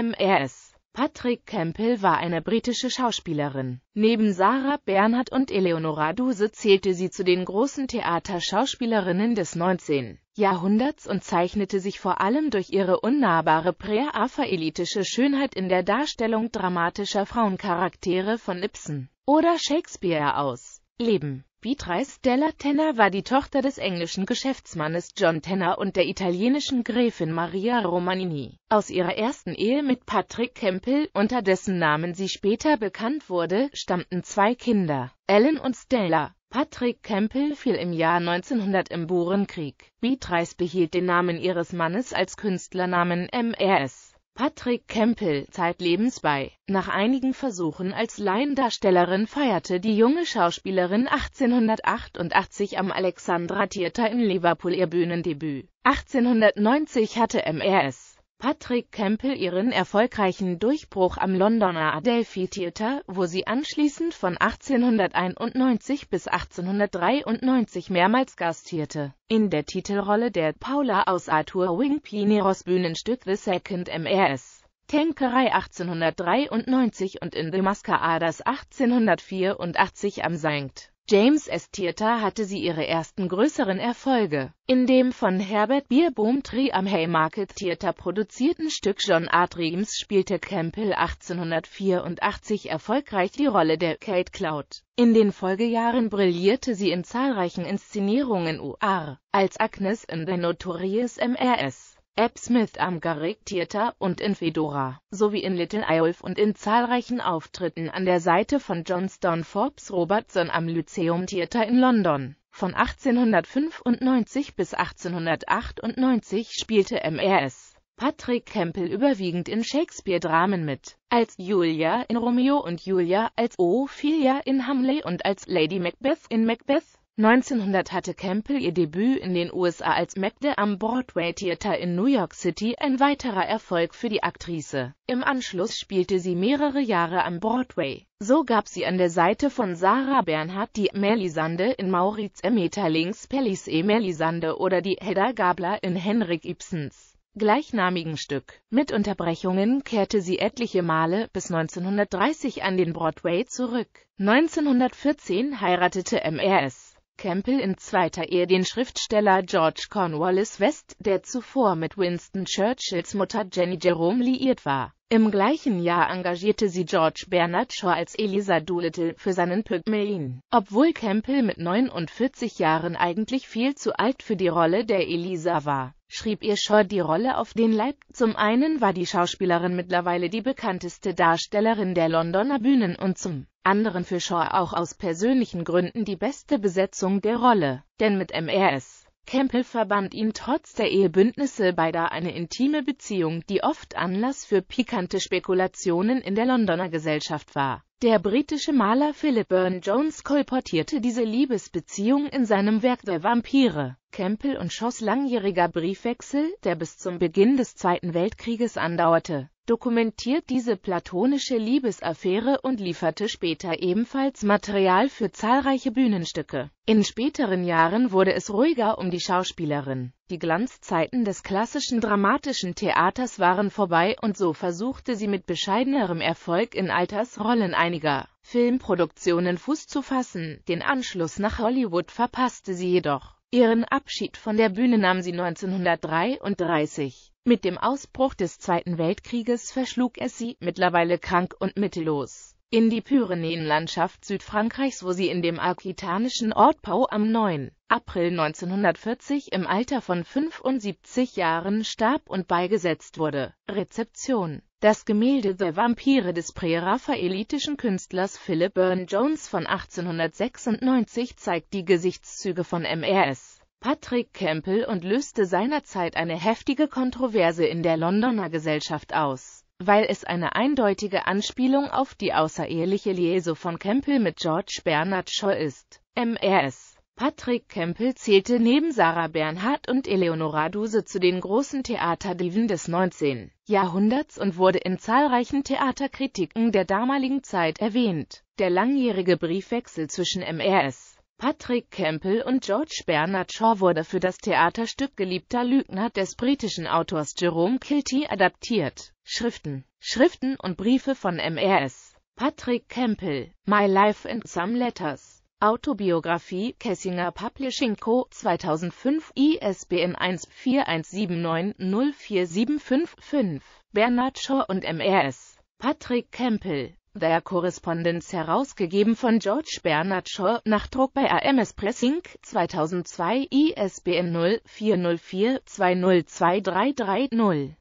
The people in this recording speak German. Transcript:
MRS. Patrick Campbell war eine britische Schauspielerin. Neben Sarah Bernhardt und Eleonora Duse zählte sie zu den großen Theaterschauspielerinnen des 19. Jahrhunderts und zeichnete sich vor allem durch ihre unnahbare prä-raphaelitische Schönheit in der Darstellung dramatischer Frauencharaktere von Ibsen oder Shakespeare aus. Leben Beatrice Della Tenner war die Tochter des englischen Geschäftsmannes John Tenner und der italienischen Gräfin Maria Romanini. Aus ihrer ersten Ehe mit Patrick Campbell, unter dessen Namen sie später bekannt wurde, stammten zwei Kinder, Ellen und Stella. Patrick Campbell fiel im Jahr 1900 im Burenkrieg. Beatrice behielt den Namen ihres Mannes als Künstlernamen MRS. Patrick Campbell, zeitlebens bei. Nach einigen Versuchen als Laiendarstellerin feierte die junge Schauspielerin 1888 am Alexandra Theater in Liverpool ihr Bühnendebüt. 1890 hatte MRS Patrick Campbell ihren erfolgreichen Durchbruch am Londoner Adelphi Theater, wo sie anschließend von 1891 bis 1893 mehrmals gastierte. In der Titelrolle der Paula aus Arthur Wing Pineros Bühnenstück The Second MRS. Tankerei 1893 und in The Masqueraders 1884 am St. James S. Theater hatte sie ihre ersten größeren Erfolge. In dem von Herbert Beerbohm Tree am Haymarket Theater produzierten Stück John Art Dreams spielte Campbell 1884 erfolgreich die Rolle der Kate Cloud. In den Folgejahren brillierte sie in zahlreichen Inszenierungen U.R. als Agnes in The Notorious M.R.S. App Smith am Garrick Theater und in Fedora, sowie in Little Eolf und in zahlreichen Auftritten an der Seite von Johnstone Forbes Robertson am Lyceum Theater in London. Von 1895 bis 1898 spielte MRS. Patrick Campbell überwiegend in Shakespeare-Dramen mit, als Julia in Romeo und Julia, als Ophelia in Hamley und als Lady Macbeth in Macbeth. 1900 hatte Campbell ihr Debüt in den USA als Magda am Broadway Theater in New York City, ein weiterer Erfolg für die Aktrice. Im Anschluss spielte sie mehrere Jahre am Broadway. So gab sie an der Seite von Sarah Bernhardt die Melisande in Maurits E. Äh, Maeterlinck's Pellis E. Äh, Melisande oder die Hedda Gabler in Henrik Ibsens gleichnamigen Stück. Mit Unterbrechungen kehrte sie etliche Male bis 1930 an den Broadway zurück. 1914 heiratete MRS. Campbell in zweiter Ehe den Schriftsteller George Cornwallis West, der zuvor mit Winston Churchills Mutter Jenny Jerome liiert war. Im gleichen Jahr engagierte sie George Bernard Shaw als Elisa Doolittle für seinen Pygmäen. Obwohl Campbell mit 49 Jahren eigentlich viel zu alt für die Rolle der Elisa war, schrieb ihr Shaw die Rolle auf den Leib. Zum einen war die Schauspielerin mittlerweile die bekannteste Darstellerin der Londoner Bühnen und zum anderen für Shaw auch aus persönlichen Gründen die beste Besetzung der Rolle, denn mit MRS Campbell verband ihn trotz der Ehebündnisse beider eine intime Beziehung, die oft Anlass für pikante Spekulationen in der Londoner Gesellschaft war. Der britische Maler Philip Burne-Jones kolportierte diese Liebesbeziehung in seinem Werk Der Vampire. Campbell und Schoss langjähriger Briefwechsel, der bis zum Beginn des Zweiten Weltkrieges andauerte dokumentiert diese platonische Liebesaffäre und lieferte später ebenfalls Material für zahlreiche Bühnenstücke. In späteren Jahren wurde es ruhiger um die Schauspielerin. Die Glanzzeiten des klassischen dramatischen Theaters waren vorbei und so versuchte sie mit bescheidenerem Erfolg in Altersrollen einiger Filmproduktionen Fuß zu fassen, den Anschluss nach Hollywood verpasste sie jedoch. Ihren Abschied von der Bühne nahm sie 1933 mit dem Ausbruch des Zweiten Weltkrieges verschlug es sie, mittlerweile krank und mittellos, in die Pyrenäenlandschaft Südfrankreichs, wo sie in dem aquitanischen Ort Pau am 9. April 1940 im Alter von 75 Jahren starb und beigesetzt wurde. Rezeption das Gemälde The Vampire des präraffaelitischen Künstlers Philip Byrne Jones von 1896 zeigt die Gesichtszüge von MRS. Patrick Campbell und löste seinerzeit eine heftige Kontroverse in der Londoner Gesellschaft aus, weil es eine eindeutige Anspielung auf die außereheliche Liaison von Campbell mit George Bernard Shaw ist. MRS Patrick Campbell zählte neben Sarah Bernhardt und Eleonora Duse zu den großen Theaterdiven des 19. Jahrhunderts und wurde in zahlreichen Theaterkritiken der damaligen Zeit erwähnt. Der langjährige Briefwechsel zwischen MRS Patrick Campbell und George Bernard Shaw wurde für das Theaterstück Geliebter Lügner des britischen Autors Jerome Kilty adaptiert. Schriften, Schriften und Briefe von MRS. Patrick Campbell, My Life in Some Letters. Autobiografie Kessinger Publishing Co. 2005 ISBN 1 1417904755 Bernard Shaw und MRS. Patrick Campbell der Korrespondenz herausgegeben von George Bernard Shaw, nach Druck bei AMS Press Inc. 2002 ISBN 0404-202330